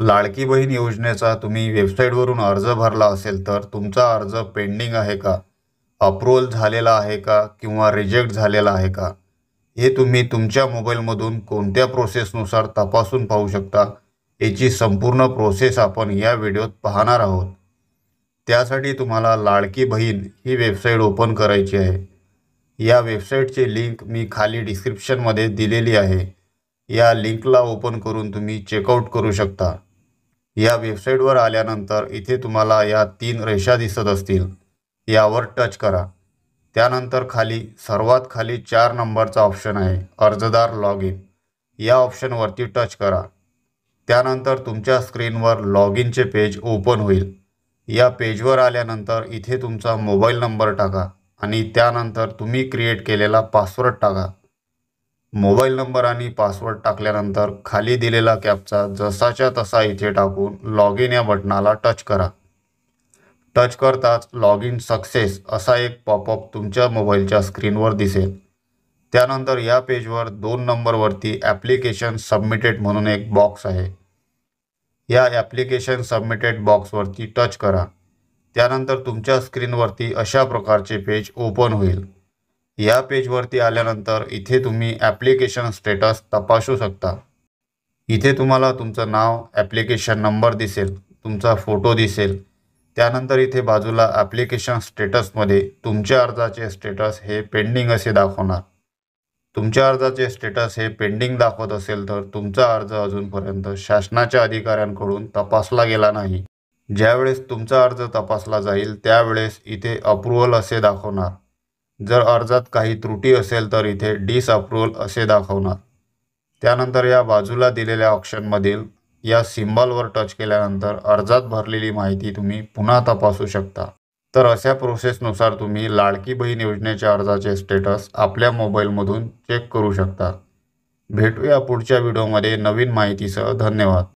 लाडकी बहीण योजनेचा तुम्ही वेबसाईटवरून अर्ज भरला असेल तर तुमचा अर्ज पेंडिंग आहे का अप्रुव्हल झालेला आहे का किंवा रिजेक्ट झालेला आहे का हे तुम्ही तुमच्या मोबाईलमधून कोणत्या प्रोसेसनुसार तपासून पाहू शकता याची संपूर्ण प्रोसेस आपण या व्हिडिओत पाहणार आहोत त्यासाठी तुम्हाला लाडकी बहीण ही वेबसाईट ओपन करायची आहे या वेबसाईटचे लिंक मी खाली डिस्क्रिप्शनमध्ये दिलेली आहे या लिंकला ओपन करून तुम्ही चेकआउट करू शकता या वेबसाईटवर आल्यानंतर इथे तुम्हाला या तीन रेषा दिसत असतील यावर टच करा त्यानंतर खाली सर्वात खाली चार नंबरचा ऑप्शन आहे अर्जदार लॉग इन या ऑप्शनवरती टच करा त्यानंतर तुमच्या स्क्रीनवर लॉग इनचे पेज ओपन होईल या पेजवर आल्यानंतर इथे तुमचा मोबाईल नंबर टाका आणि त्यानंतर तुम्ही क्रिएट केलेला पासवर्ड टाका मोबाईल नंबर आणि पासवर्ड टाकल्यानंतर खाली दिलेला कॅपचा जसाच्या तसा इथे टाकून लॉग इन या बटनाला टच करा टच करताच लॉग इन सक्सेस असा एक पॉपअप तुमच्या मोबाईलच्या स्क्रीनवर दिसेल त्यानंतर या पेजवर दोन नंबरवरती ॲप्लिकेशन सबमिटेड म्हणून एक बॉक्स आहे या ॲप्लिकेशन सबमिटेड बॉक्सवरती टच करा त्यानंतर तुमच्या स्क्रीनवरती अशा प्रकारचे पेज ओपन होईल या पेजवरती आल्यानंतर इथे तुम्ही ॲप्लिकेशन स्टेटस तपासू शकता इथे तुम्हाला तुमचं नाव ॲप्लिकेशन नंबर दिसेल तुमचा फोटो दिसेल त्यानंतर इथे बाजूला ॲप्लिकेशन स्टेटसमध्ये तुमच्या अर्जाचे स्टेटस हे पेंडिंग असे दाखवणार तुमच्या अर्जाचे स्टेटस हे पेंडिंग दाखवत असेल तर तुमचा अर्ज अजूनपर्यंत शासनाच्या अधिकाऱ्यांकडून तपासला गेला नाही ज्यावेळेस तुमचा अर्ज तपासला जाईल त्यावेळेस इथे अप्रुव्हल असे दाखवणार जर अर्जात काही त्रुटी असेल तर इथे डिसअप्रुव्हल असे दाखवणार त्यानंतर या बाजूला दिलेल्या ऑप्शनमधील या सिम्बॉलवर टच केल्यानंतर अर्जात भरलेली माहिती तुम्ही पुन्हा तपासू शकता तर अशा प्रोसेसनुसार तुम्ही लाडकी बहीण योजनेच्या अर्जाचे स्टेटस आपल्या मोबाईलमधून चेक करू शकता भेटूया पुढच्या व्हिडिओमध्ये नवीन माहितीसह धन्यवाद